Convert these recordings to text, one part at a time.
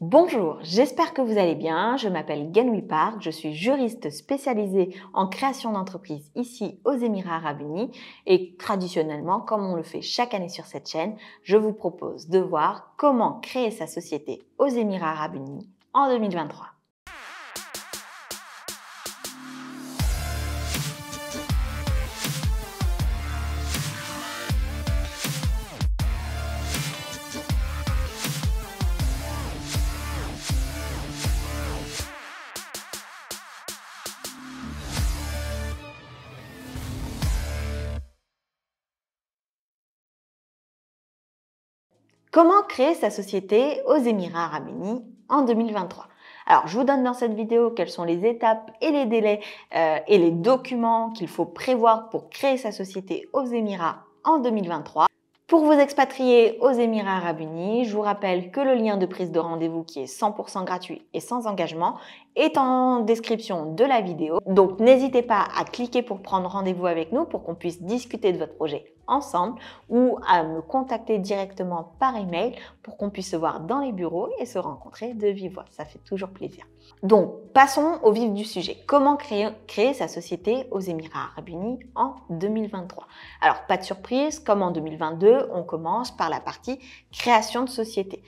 Bonjour, j'espère que vous allez bien. Je m'appelle Genoui Park, je suis juriste spécialisée en création d'entreprises ici aux Émirats arabes unis et traditionnellement, comme on le fait chaque année sur cette chaîne, je vous propose de voir comment créer sa société aux Émirats arabes unis en 2023. Comment créer sa société aux Émirats arabes unis en 2023 alors, je vous donne dans cette vidéo quelles sont les étapes et les délais euh, et les documents qu'il faut prévoir pour créer sa société aux Émirats en 2023. Pour vous expatrier aux Émirats arabes unis, je vous rappelle que le lien de prise de rendez-vous qui est 100% gratuit et sans engagement est en description de la vidéo. Donc n'hésitez pas à cliquer pour prendre rendez-vous avec nous pour qu'on puisse discuter de votre projet ensemble ou à me contacter directement par email pour qu'on puisse se voir dans les bureaux et se rencontrer de vive voix. Ça fait toujours plaisir. Donc, passons au vif du sujet. Comment créer, créer sa société aux Émirats arabes unis en 2023 Alors, pas de surprise, comme en 2022, on commence par la partie création de société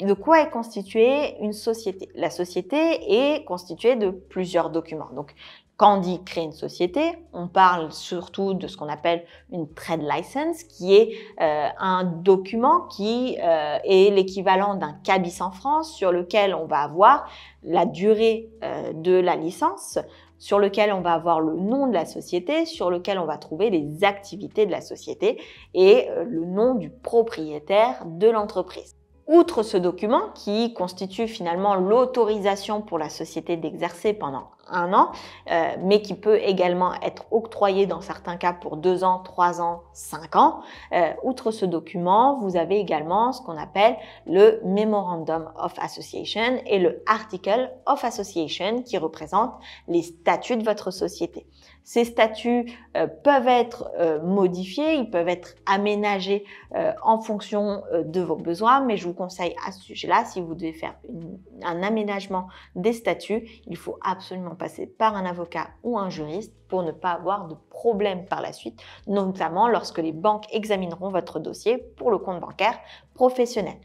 de quoi est constituée une société La société est constituée de plusieurs documents. Donc, quand on dit créer une société, on parle surtout de ce qu'on appelle une trade license, qui est euh, un document qui euh, est l'équivalent d'un cabis en France sur lequel on va avoir la durée euh, de la licence, sur lequel on va avoir le nom de la société, sur lequel on va trouver les activités de la société et le nom du propriétaire de l'entreprise. Outre ce document, qui constitue finalement l'autorisation pour la société d'exercer pendant un an, euh, mais qui peut également être octroyé dans certains cas pour deux ans, trois ans, cinq ans, euh, outre ce document, vous avez également ce qu'on appelle le Memorandum of Association et le Article of Association qui représentent les statuts de votre société. Ces statuts euh, peuvent être euh, modifiés, ils peuvent être aménagés euh, en fonction de vos besoins, mais je vous conseille à ce sujet-là, si vous devez faire un aménagement des statuts, il faut absolument passer par un avocat ou un juriste pour ne pas avoir de problème par la suite, notamment lorsque les banques examineront votre dossier pour le compte bancaire professionnel.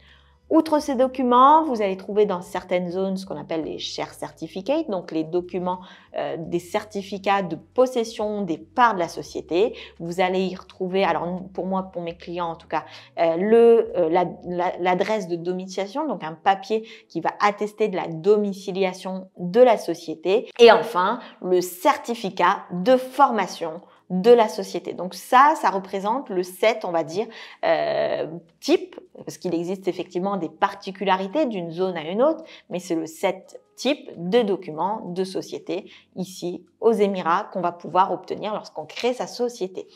Outre ces documents, vous allez trouver dans certaines zones ce qu'on appelle les share certificates, donc les documents euh, des certificats de possession des parts de la société. Vous allez y retrouver, alors pour moi, pour mes clients en tout cas, euh, le euh, l'adresse de domiciliation, donc un papier qui va attester de la domiciliation de la société. Et enfin, le certificat de formation de la société. Donc ça, ça représente le 7, on va dire, euh, type, parce qu'il existe effectivement des particularités d'une zone à une autre, mais c'est le 7 type de documents de société ici aux Émirats qu'on va pouvoir obtenir lorsqu'on crée sa société.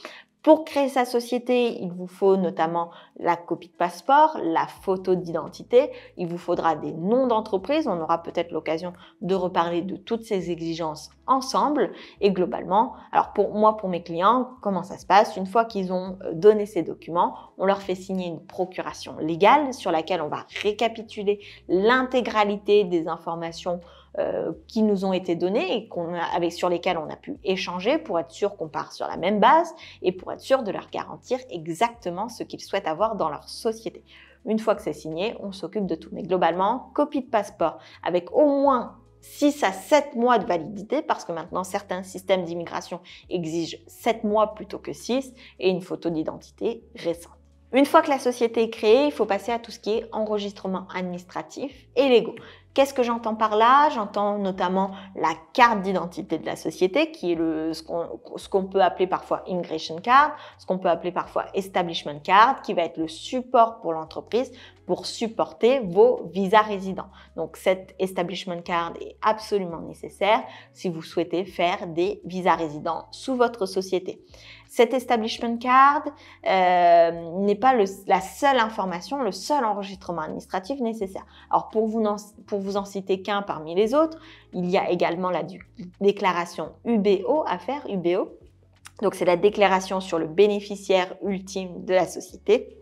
Pour créer sa société, il vous faut notamment la copie de passeport, la photo d'identité, il vous faudra des noms d'entreprise, on aura peut-être l'occasion de reparler de toutes ces exigences ensemble et globalement, alors pour moi, pour mes clients, comment ça se passe Une fois qu'ils ont euh, donné ces documents, on leur fait signer une procuration légale sur laquelle on va récapituler l'intégralité des informations euh, qui nous ont été donnés et avec sur lesquels on a pu échanger pour être sûr qu'on part sur la même base et pour être sûr de leur garantir exactement ce qu'ils souhaitent avoir dans leur société. Une fois que c'est signé, on s'occupe de tout. Mais globalement, copie de passeport avec au moins 6 à 7 mois de validité, parce que maintenant certains systèmes d'immigration exigent 7 mois plutôt que 6, et une photo d'identité récente. Une fois que la société est créée, il faut passer à tout ce qui est enregistrement administratif et légaux. Qu'est-ce que j'entends par là J'entends notamment la carte d'identité de la société, qui est le, ce qu'on peut appeler parfois immigration card, ce qu'on peut appeler parfois establishment card, qui va être le support pour l'entreprise pour supporter vos visas résidents. Donc cette establishment card est absolument nécessaire si vous souhaitez faire des visas résidents sous votre société. Cette establishment card euh, n'est pas la seule information, le seul enregistrement administratif nécessaire. Alors pour vous, pour vous en citer qu'un parmi les autres, il y a également la déclaration UBO à faire, UBO. Donc c'est la déclaration sur le bénéficiaire ultime de la société.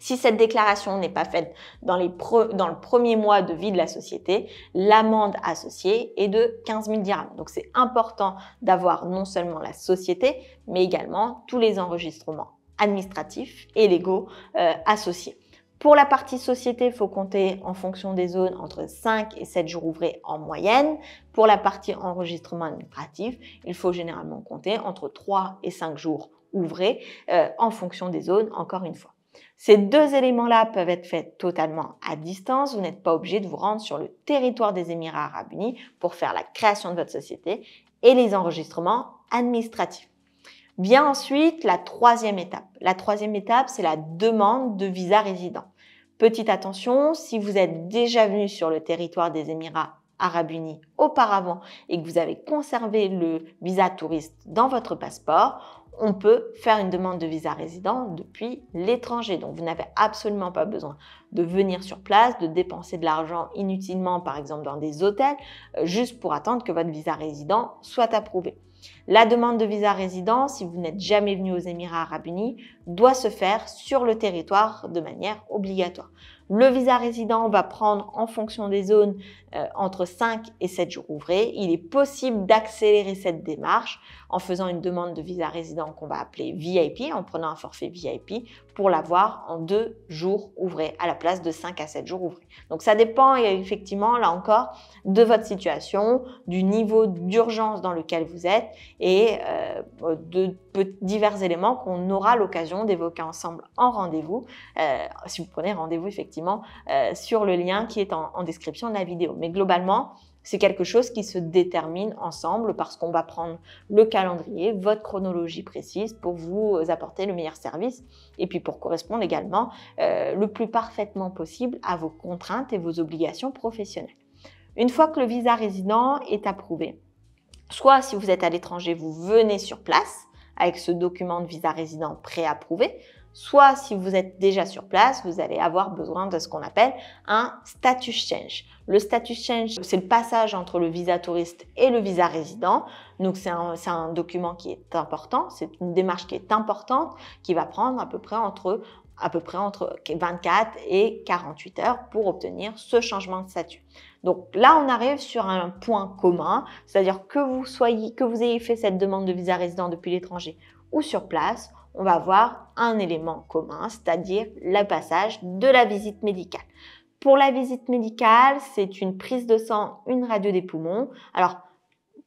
Si cette déclaration n'est pas faite dans, les dans, le premier mois de vie de la société, l'amende associée est de 15 000 dirhams. Donc c'est important d'avoir non seulement la société, mais également tous les enregistrements administratifs et légaux euh, associés. Pour la partie société, il faut compter en fonction des zones entre 5 et 7 jours ouvrés en moyenne. Pour la partie enregistrement administratif, il faut généralement compter entre 3 et 5 jours ouvrés euh, en fonction des zones, encore une fois. Ces deux éléments-là peuvent être faits totalement à distance. Vous n'êtes pas obligé de vous rendre sur le territoire des Émirats arabes unis pour faire la création de votre société et les enregistrements administratifs. Bien ensuite, la troisième étape. La troisième étape, c'est la demande de visa résident. Petite attention, si vous êtes déjà venu sur le territoire des Émirats arabes unis auparavant et que vous avez conservé le visa touriste dans votre passeport, on peut faire une demande de visa résident depuis l'étranger. Donc vous n'avez absolument pas besoin de venir sur place, de dépenser de l'argent inutilement, par exemple dans des hôtels, euh, juste pour attendre que votre visa résident soit approuvé. La demande de visa résident, si vous n'êtes jamais venu aux Émirats arabes unis, doit se faire sur le territoire de manière obligatoire. Le visa résident va prendre en fonction des zones euh, entre 5 et 7 jours ouvrés. Il est possible d'accélérer cette démarche en faisant une demande de visa résident qu'on va appeler VIP, en prenant un forfait VIP pour l'avoir en 2 jours ouvrés à la place de 5 à 7 jours ouvrés. Donc ça dépend euh, effectivement, là encore, de votre situation, du niveau d'urgence dans lequel vous êtes et euh, de, divers éléments qu'on aura l'occasion d'évoquer ensemble en rendez-vous, si vous prenez rendez-vous effectivement euh, sur le lien qui est en, description de la vidéo. Mais globalement, c'est quelque chose qui se détermine ensemble parce qu'on va prendre le calendrier, votre chronologie précise pour vous apporter le meilleur service et puis pour correspondre également euh, le plus parfaitement possible à vos contraintes et vos obligations professionnelles. Une fois que le visa résident est approuvé, soit si vous êtes à l'étranger, vous venez sur place avec ce document de visa résident préapprouvé, Soit si vous êtes déjà sur place, vous allez avoir besoin de ce qu'on appelle un status change. Le status change, c'est le passage entre le visa touriste et le visa résident. Donc c'est un, un, document qui est important, c'est une démarche qui est importante, qui va prendre à peu près entre à peu près entre 24 et 48 heures pour obtenir ce changement de statut. Donc là, on arrive sur un point commun, c'est-à-dire que vous soyez, que vous ayez fait cette demande de visa résident depuis l'étranger ou sur place, on va voir un élément commun, c'est-à-dire le passage de la visite médicale. Pour la visite médicale, c'est une prise de sang, une radio des poumons. Alors,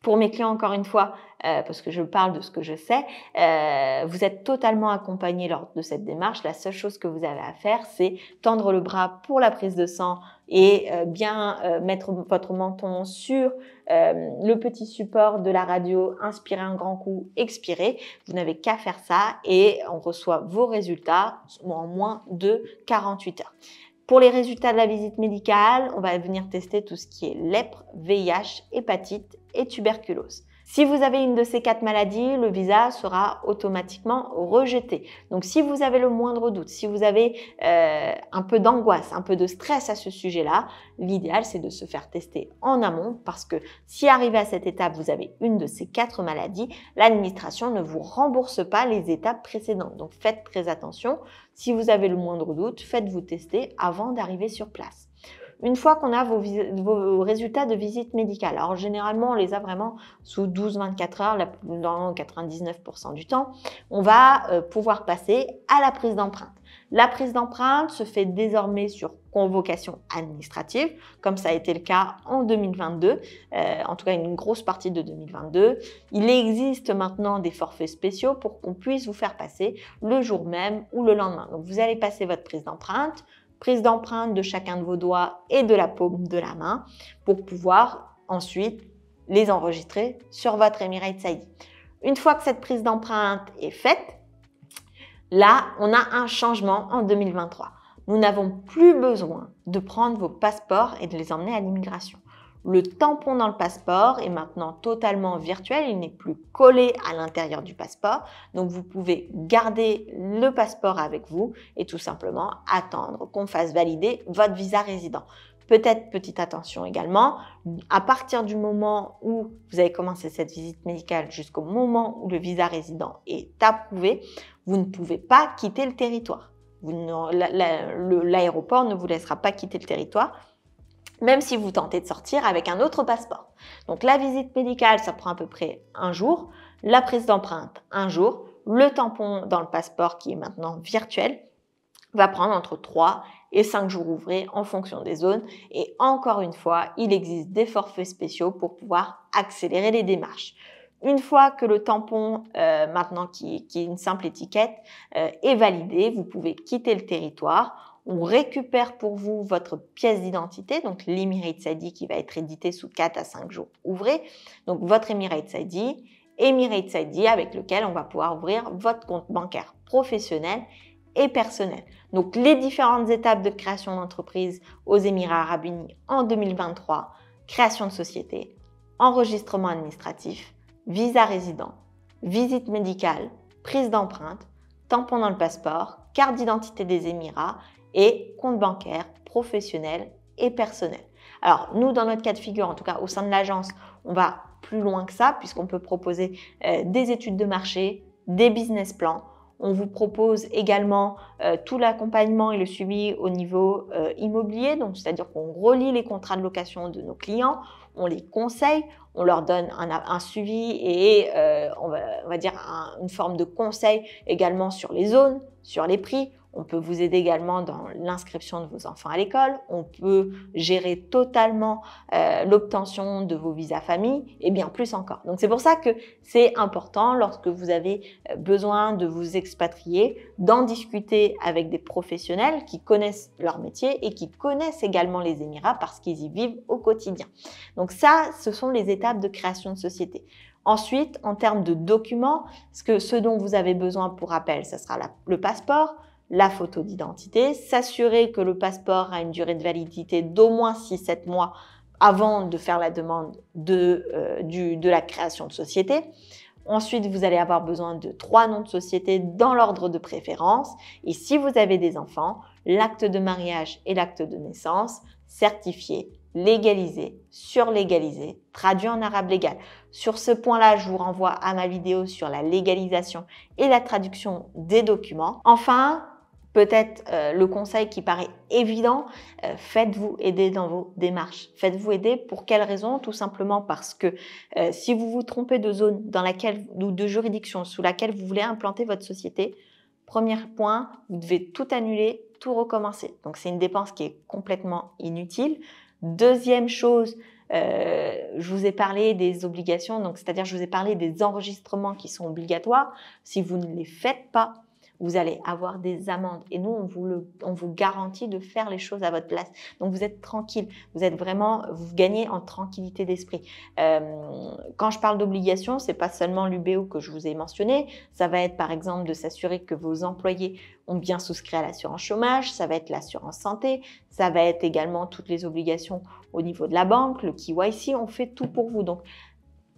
pour mes clients, encore une fois, euh, parce que je parle de ce que je sais, euh, vous êtes totalement accompagné lors de cette démarche. La seule chose que vous avez à faire, c'est tendre le bras pour la prise de sang et euh, bien mettre votre menton sur le petit support de la radio, inspirer un grand coup, expirer. Vous n'avez qu'à faire ça et on reçoit vos résultats en moins de 48 heures. Pour les résultats de la visite médicale, on va venir tester tout ce qui est lèpre, VIH, hépatite tuberculose. Si vous avez une de ces quatre maladies, le visa sera automatiquement rejeté. Donc si vous avez le moindre doute, si vous avez euh, un peu d'angoisse, un peu de stress à ce sujet-là, l'idéal c'est de se faire tester en amont parce que si arrivé à cette étape, vous avez une de ces quatre maladies, l'administration ne vous rembourse pas les étapes précédentes. Donc faites très attention. Si vous avez le moindre doute, faites-vous tester avant d'arriver sur place. Une fois qu'on a vos, résultats de visite médicale, alors généralement on les a vraiment sous 12-24 heures, dans 99% du temps, on va euh, pouvoir passer à la prise d'empreinte. La prise d'empreinte se fait désormais sur convocation administrative, comme ça a été le cas en 2022, euh, en tout cas une grosse partie de 2022. Il existe maintenant des forfaits spéciaux pour qu'on puisse vous faire passer le jour même ou le lendemain. Donc vous allez passer votre prise d'empreinte, prise d'empreinte de chacun de vos doigts et de la paume de la main pour pouvoir ensuite les enregistrer sur votre Emirates ID. Une fois que cette prise d'empreinte est faite, là, on a un changement en 2023. Nous n'avons plus besoin de prendre vos passeports et de les emmener à l'immigration. Le tampon dans le passeport est maintenant totalement virtuel, il n'est plus collé à l'intérieur du passeport, donc vous pouvez garder le passeport avec vous et tout simplement attendre qu'on fasse valider votre visa résident. Peut-être petite attention également, à partir du moment où vous avez commencé cette visite médicale jusqu'au moment où le visa résident est approuvé, vous ne pouvez pas quitter le territoire. L'aéroport ne vous laissera pas quitter le territoire même si vous tentez de sortir avec un autre passeport. Donc la visite médicale, ça prend à peu près un jour, la prise d'empreinte, un jour, le tampon dans le passeport qui est maintenant virtuel va prendre entre 3 et 5 jours ouvrés en fonction des zones. Et encore une fois, il existe des forfaits spéciaux pour pouvoir accélérer les démarches. Une fois que le tampon, euh, maintenant qui, est une simple étiquette, euh, est validé, vous pouvez quitter le territoire on récupère pour vous votre pièce d'identité, donc l'Emirate Sadi qui va être édité sous 4 à 5 jours ouvrés. Donc votre Emirate Sadi, Emirate Sadi avec lequel on va pouvoir ouvrir votre compte bancaire professionnel et personnel. Donc les différentes étapes de création d'entreprise aux Émirats arabes unis en 2023, création de société, enregistrement administratif, visa résident, visite médicale, prise d'empreinte, tampon dans le passeport, carte d'identité des Émirats et compte bancaire, professionnel et personnel. Alors nous, dans notre cas de figure, en tout cas au sein de l'agence, on va plus loin que ça puisqu'on peut proposer euh, des études de marché, des business plans. On vous propose également euh, tout l'accompagnement et le suivi au niveau euh, immobilier, donc c'est-à-dire qu'on relie les contrats de location de nos clients, on les conseille, on leur donne un, suivi et on va, dire une forme de conseil également sur les zones, sur les prix. On peut vous aider également dans l'inscription de vos enfants à l'école. On peut gérer totalement euh, l'obtention de vos visas famille et bien plus encore. Donc c'est pour ça que c'est important lorsque vous avez euh, besoin de vous expatrier, d'en discuter avec des professionnels qui connaissent leur métier et qui connaissent également les Émirats parce qu'ils y vivent au quotidien. Donc ça, ce sont les étapes de création de société. Ensuite, en termes de documents, ce, que, ce dont vous avez besoin pour rappel, ce sera le passeport, la photo d'identité, s'assurer que le passeport a une durée de validité d'au moins 6-7 mois avant de faire la demande de, euh, du, de la création de société. Ensuite, vous allez avoir besoin de trois noms de société dans l'ordre de préférence. Et si vous avez des enfants, l'acte de mariage et l'acte de naissance certifié, légalisés, surlégalisés, traduit en arabe légal. Sur ce point-là, je vous renvoie à ma vidéo sur la légalisation et la traduction des documents. Enfin, peut-être euh, le conseil qui paraît évident, euh, faites-vous aider dans vos démarches. Faites-vous aider pour quelles raisons Tout simplement parce que euh, si vous vous trompez de zone dans laquelle ou de juridiction sous laquelle vous voulez implanter votre société, premier point, vous devez tout annuler, tout recommencer. Donc c'est une dépense qui est complètement inutile. Deuxième chose, je vous ai parlé des obligations, donc c'est-à-dire je vous ai parlé des enregistrements qui sont obligatoires. Si vous ne les faites pas, vous allez avoir des amendes. Et nous, on vous, le, on vous garantit de faire les choses à votre place. Donc vous êtes tranquille, vous êtes vraiment, vous gagnez en tranquillité d'esprit. Euh, quand je parle d'obligation, c'est pas seulement l'UBO que je vous ai mentionné. Ça va être par exemple de s'assurer que vos employés ont bien souscrit à l'assurance chômage, ça va être l'assurance santé, ça va être également toutes les obligations au niveau de la banque, le KYC, on fait tout pour vous. Donc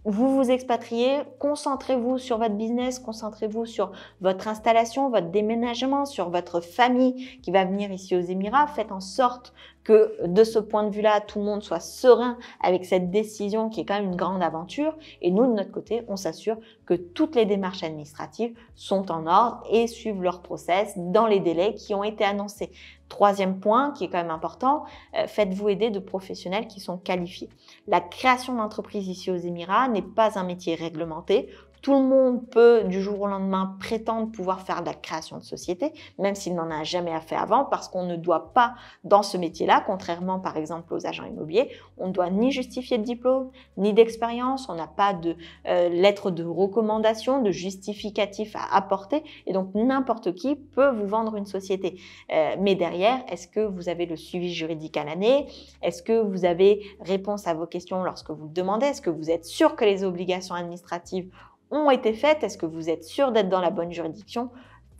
vous vous expatriez, concentrez-vous sur votre business, concentrez-vous sur votre installation, votre déménagement, sur votre famille qui va venir ici aux Émirats. Faites en sorte que de ce point de vue-là, tout le monde soit serein avec cette décision qui est quand même une grande aventure. Et nous, de notre côté, on s'assure que toutes les démarches administratives sont en ordre et suivent leur process dans les délais qui ont été annoncés. Troisième point qui est quand même important, euh, faites-vous aider de professionnels qui sont qualifiés. La création d'entreprise ici aux Émirats n'est pas un métier réglementé. Tout le monde peut du jour au lendemain prétendre pouvoir faire de la création de société, même s'il n'en a jamais fait avant, parce qu'on ne doit pas, dans ce métier-là, contrairement par exemple aux agents immobiliers, on ne doit ni justifier de diplôme, ni d'expérience, on n'a pas de euh, lettre de recommandation, de justificatif à apporter, et donc n'importe qui peut vous vendre une société. Euh, mais derrière, est-ce que vous avez le suivi juridique à l'année Est-ce que vous avez réponse à vos questions lorsque vous le demandez Est-ce que vous êtes sûr que les obligations administratives ont été faites Est-ce que vous êtes sûr d'être dans la bonne juridiction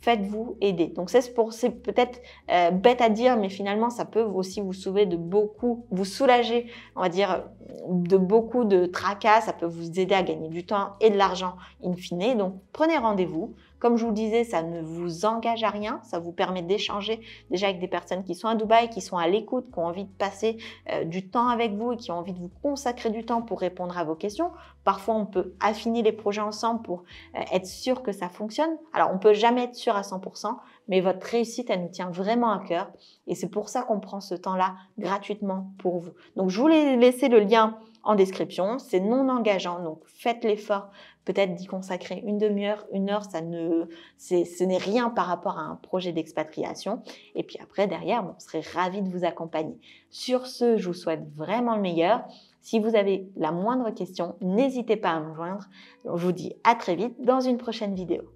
Faites-vous aider. Donc c'est pour c'est peut-être euh, bête à dire, mais finalement ça peut aussi vous sauver de beaucoup, vous soulager, on va dire, de beaucoup de tracas. Ça peut vous aider à gagner du temps et de l'argent in fine. Donc prenez rendez-vous comme je vous le disais, ça ne vous engage à rien, ça vous permet d'échanger déjà avec des personnes qui sont à Dubaï, qui sont à l'écoute, qui ont envie de passer euh, du temps avec vous et qui ont envie de vous consacrer du temps pour répondre à vos questions. Parfois, on peut affiner les projets ensemble pour euh, être sûr que ça fonctionne. Alors, on ne peut jamais être sûr à 100%, mais votre réussite, elle nous tient vraiment à cœur. Et c'est pour ça qu'on prend ce temps-là gratuitement pour vous. Donc, je vous laisser le lien en description. C'est non engageant, donc faites l'effort peut-être d'y consacrer une demi-heure, une heure, ça ne, ce n'est rien par rapport à un projet d'expatriation. Et puis après, derrière, on serait ravi de vous accompagner. Sur ce, je vous souhaite vraiment le meilleur. Si vous avez la moindre question, n'hésitez pas à me joindre. Je vous dis à très vite dans une prochaine vidéo.